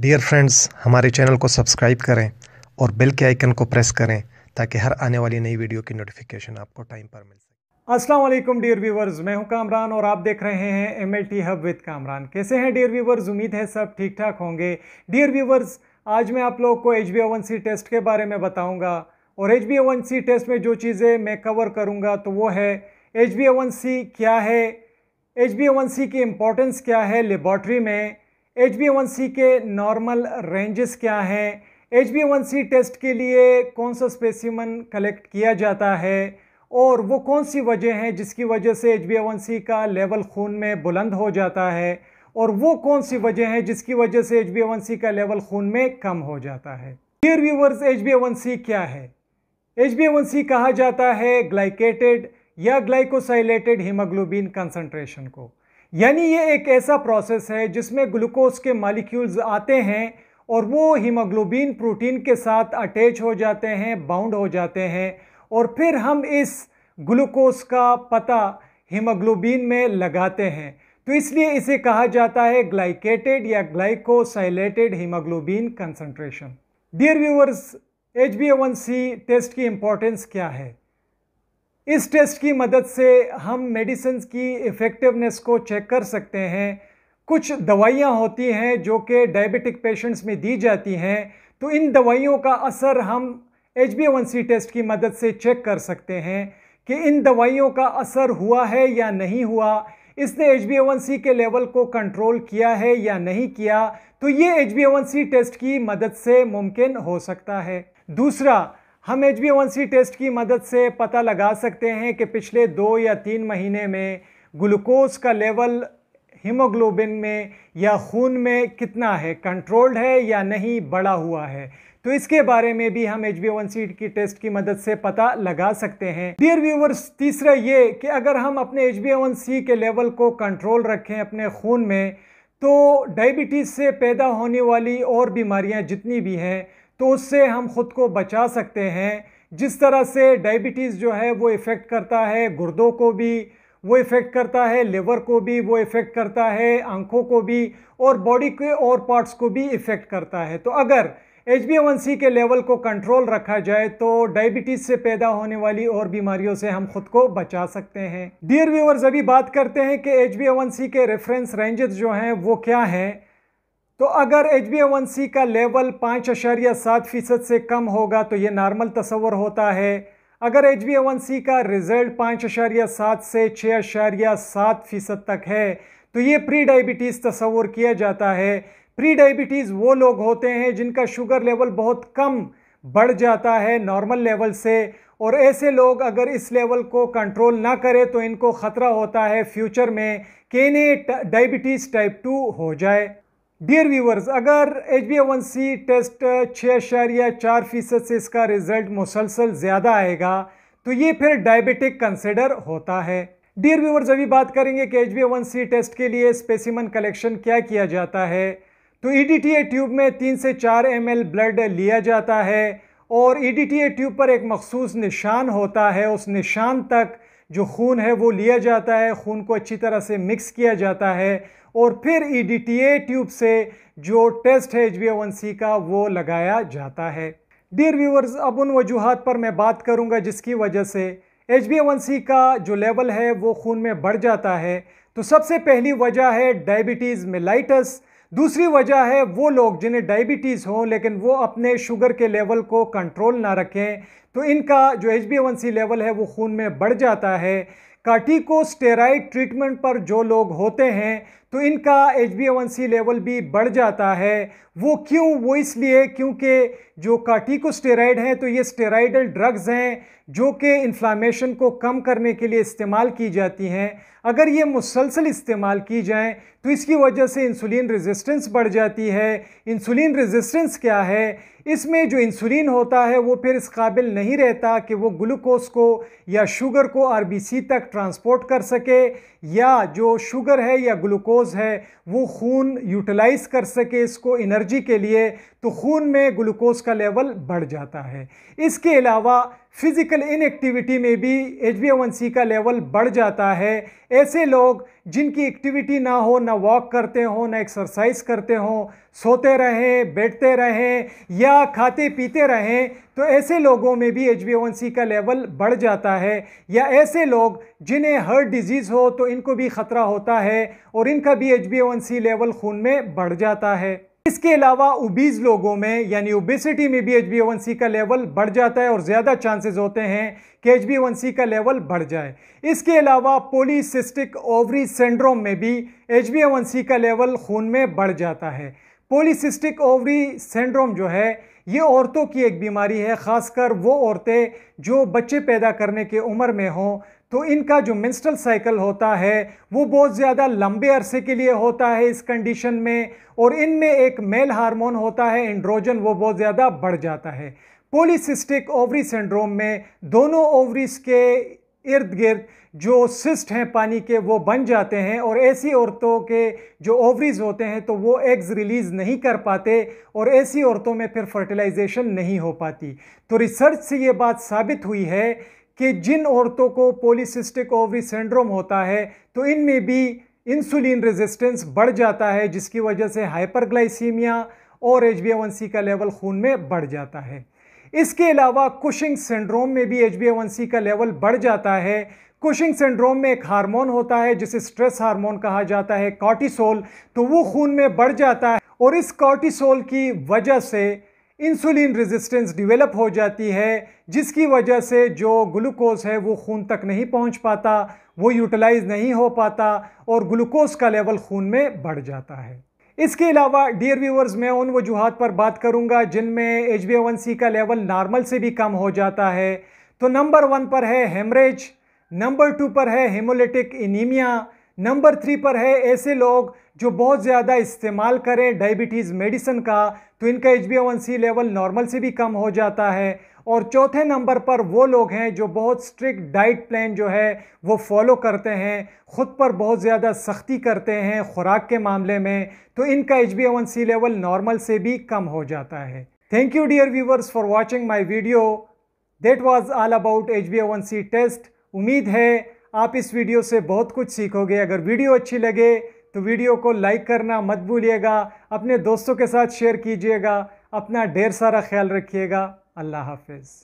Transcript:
dear friends हमारे channel को subscribe करें और बेल के आइकन को प्रेस करें ताकि हर आने वाली नई वीडियो की नोटिफिकेशन आपको टाइम पर मिल सके असलम डियर व्यूवर्स मैं हूं कामरान और आप देख रहे हैं M L T hub with Kamran कैसे हैं डियर व्यूवर्स उम्मीद है सब ठीक ठाक होंगे डियर व्यूवर्स आज मैं आप लोग को एच बी टेस्ट के बारे में बताऊँगा और एच बी टेस्ट में जो चीज़ें मैं कवर करूँगा तो वो है एच बी क्या है एच बी की इम्पोर्टेंस क्या है लेबॉर्ट्री में एच के नॉर्मल रेंजेस क्या हैं एच टेस्ट के लिए कौन सा स्पेसिमन कलेक्ट किया जाता है और वो कौन सी वजह हैं जिसकी वजह से एच का लेवल खून में बुलंद हो जाता है और वो कौन सी वजह है जिसकी वजह से एच का लेवल खून में कम हो जाता है डियर व्यूवर्स एच क्या है एच कहा जाता है ग्लाइकेटेड या ग्लाइकोसाइलेटेड हीमोग्लोबिन कंसनट्रेशन को यानी ये एक ऐसा प्रोसेस है जिसमें ग्लूकोज के मालिक्यूल्स आते हैं और वो हीमोग्लोबिन प्रोटीन के साथ अटैच हो जाते हैं बाउंड हो जाते हैं और फिर हम इस ग्लूकोज का पता हीमोग्लोबिन में लगाते हैं तो इसलिए इसे कहा जाता है ग्लाइकेटेड या glycosylated haemoglobin concentration dear viewers H test की इम्पोर्टेंस क्या है इस टेस्ट की मदद से हम मेडिसिन की इफ़ेक्टिवनेस को चेक कर सकते हैं कुछ दवाइयाँ होती हैं जो कि डायबिटिक पेशेंट्स में दी जाती हैं तो इन दवाइयों का असर हम एच बी टेस्ट की मदद से चेक कर सकते हैं कि इन दवाइयों का असर हुआ है या नहीं हुआ इसने एच बी के लेवल को कंट्रोल किया है या नहीं किया तो ये एच बी टेस्ट की मदद से मुमकिन हो सकता है दूसरा हम एच बी टेस्ट की मदद से पता लगा सकते हैं कि पिछले दो या तीन महीने में ग्लूकोज का लेवल हीमोग्लोबिन में या खून में कितना है कंट्रोल्ड है या नहीं बढ़ा हुआ है तो इसके बारे में भी हम एच बी की टेस्ट की मदद से पता लगा सकते हैं डियर व्यूवर्स तीसरा ये कि अगर हम अपने एच बी के लेवल को कंट्रोल रखें अपने खून में तो डायबिटीज़ से पैदा होने वाली और बीमारियाँ जितनी भी हैं तो उससे हम खुद को बचा सकते हैं जिस तरह से डायबिटीज़ जो है वो इफ़ेक्ट करता है गुर्दों को भी वो इफ़ेक्ट करता है लिवर को भी वो इफ़ेक्ट करता है आंखों को भी और बॉडी के और पार्ट्स को भी इफ़ेक्ट करता है तो अगर एच के लेवल को कंट्रोल रखा जाए तो डायबिटीज़ से पैदा होने वाली और बीमारियों से हम खुद को बचा सकते हैं डियर व्यूवर्स अभी बात करते हैं कि एच के रेफरेंस रेंजेस जो हैं वो क्या हैं तो अगर एच बी का लेवल पाँच अशारिया सात फीसद से कम होगा तो ये नॉर्मल तस्वर होता है अगर एच बी का रिजल्ट पाँच अशारिया सात से छः अशारिया सात फीसद तक है तो ये प्री डायबिटीज़ तस्वर किया जाता है प्री डायबिटीज़ वो लोग होते हैं जिनका शुगर लेवल बहुत कम बढ़ जाता है नॉर्मल लेवल से और ऐसे लोग अगर इस लेवल को कंट्रोल ना करें तो इनको ख़तरा होता है फ्यूचर में कि इन्हें डायबिटीज़ टाइप टू हो जाए डियर व्यूवर्स अगर H B one C test छः या चार फीसद से इसका रिजल्ट मुसलसल ज़्यादा आएगा तो ये फिर डायबिटिक कंसिडर होता है डियर व्यूवर्स अभी बात करेंगे कि H B one C test के लिए स्पेसिमन कलेक्शन क्या किया जाता है तो E D T A tube में तीन से चार एम एल ब्लड लिया जाता है और E D T A tube पर एक मखसूस निशान होता है उस निशान तक जो खून है वो लिया जाता है खून को अच्छी तरह से मिक्स किया जाता है और फिर ई e ट्यूब से जो टेस्ट है एच बी का वो लगाया जाता है डियर व्यूवर्स अब उन वजूहत पर मैं बात करूंगा जिसकी वजह से एच का जो लेवल है वो खून में बढ़ जाता है तो सबसे पहली वजह है डायबिटीज़ मेलाइटस दूसरी वजह है वो लोग जिन्हें डायबिटीज़ हो लेकिन वो अपने शुगर के लेवल को कंट्रोल ना रखें तो इनका जो एच बी लेवल है वो खून में बढ़ जाता है कार्टिको ट्रीटमेंट पर जो लोग होते हैं तो इनका एच बी लेवल भी बढ़ जाता है वो क्यों वो इसलिए क्योंकि जो कार्टिकोस्टेराइड हैं तो ये स्टेराइडल ड्रग्स हैं जो कि इन्फ्लामेशन को कम करने के लिए इस्तेमाल की जाती हैं अगर ये मुसलसल इस्तेमाल की जाएं तो इसकी वजह से इंसुलिन रेजिस्टेंस बढ़ जाती है इंसुलिन रेजिस्टेंस क्या है इसमें जो इंसुलिन होता है वो फिर इस काबिल नहीं रहता कि वो ग्लूकोज को या शुगर को आरबीसी तक ट्रांसपोर्ट कर सके या जो शुगर है या ग्लूकोज ग्लूकोज है वो खून यूटिलाइज कर सके इसको एनर्जी के लिए तो खून में ग्लूकोज का लेवल बढ़ जाता है इसके अलावा फिज़िकल इनएक्टिविटी में भी एच का लेवल बढ़ जाता है ऐसे लोग जिनकी एक्टिविटी ना हो ना वॉक करते हो ना एक्सरसाइज करते हो सोते रहें बैठते रहें या खाते पीते रहें तो ऐसे लोगों में भी एच का लेवल बढ़ जाता है या ऐसे लोग जिन्हें हर्ट डिजीज़ हो तो इनको भी ख़तरा होता है और इनका भी एच लेवल खून में बढ़ जाता है इसके अलावा उबीज लोगों में यानी ओबिसिटी में भी एच का लेवल बढ़ जाता है और ज़्यादा चांसेस होते हैं कि एच का लेवल बढ़ जाए इसके अलावा पोलिसिस्टिक ओवरी सिंड्रोम में भी एच का लेवल खून में बढ़ जाता है पोलिसिस्टिक ओवरी सिंड्रोम जो है ये औरतों की एक बीमारी है ख़ासकर वो औरतें जो बच्चे पैदा करने के उम्र में हों तो इनका जो मिनस्ट्रल साइकिल होता है वो बहुत ज़्यादा लंबे अरसे के लिए होता है इस कंडीशन में और इनमें एक मेल हार्मोन होता है एंड्रोजन वो बहुत ज़्यादा बढ़ जाता है पोलिसिस्टिक ओवरी सिंड्रोम में दोनों ओवरीज के इर्द गिर्द जो सिस्ट हैं पानी के वो बन जाते हैं और ऐसी औरतों के जो ओवरीज होते हैं तो वो एग्ज़ रिलीज़ नहीं कर पाते और ऐसी औरतों में फिर फर्टिलाइजेशन नहीं हो पाती तो रिसर्च से ये बात साबित हुई है कि जिन औरतों को पोलिसिस्टिक ओवरी सिंड्रोम होता है तो इनमें भी इंसुलिन रेजिस्टेंस बढ़ जाता है जिसकी वजह से हाइपरग्लाइसीमिया और एच का लेवल खून में बढ़ जाता है इसके अलावा कुशिंग सिंड्रोम में भी एच का लेवल बढ़ जाता है कुशिंग सिंड्रोम में एक हार्मोन होता है जिसे स्ट्रेस हार्मोन कहा जाता है कॉर्टिसोल तो वो खून में बढ़ जाता है और इस कॉर्टिसोल की वजह से इंसुलिन रेजिस्टेंस डेवलप हो जाती है जिसकी वजह से जो ग्लूकोज है वो खून तक नहीं पहुंच पाता वो यूटिलाइज नहीं हो पाता और ग्लूकोज का लेवल खून में बढ़ जाता है इसके अलावा डियर व्यूवर्स मैं उन वजूहत पर बात करूंगा जिनमें एच बी का लेवल नॉर्मल से भी कम हो जाता है तो नंबर वन पर है हेमरेज नंबर टू पर है हेमोलिटिक इनीमिया नंबर थ्री पर है ऐसे लोग जो बहुत ज़्यादा इस्तेमाल करें डायबिटीज़ मेडिसिन का तो इनका एच लेवल नॉर्मल से भी कम हो जाता है और चौथे नंबर पर वो लोग हैं जो बहुत स्ट्रिक्ट डाइट प्लान जो है वो फॉलो करते हैं ख़ुद पर बहुत ज़्यादा सख्ती करते हैं ख़ुराक के मामले में तो इनका एच लेवल नॉर्मल से भी कम हो जाता है thank you dear viewers for watching my video that was all about H test उम्मीद है आप इस वीडियो से बहुत कुछ सीखोगे अगर वीडियो अच्छी लगे तो वीडियो को लाइक करना मत भूलिएगा अपने दोस्तों के साथ शेयर कीजिएगा अपना ढेर सारा ख्याल रखिएगा अल्लाह हाफिज़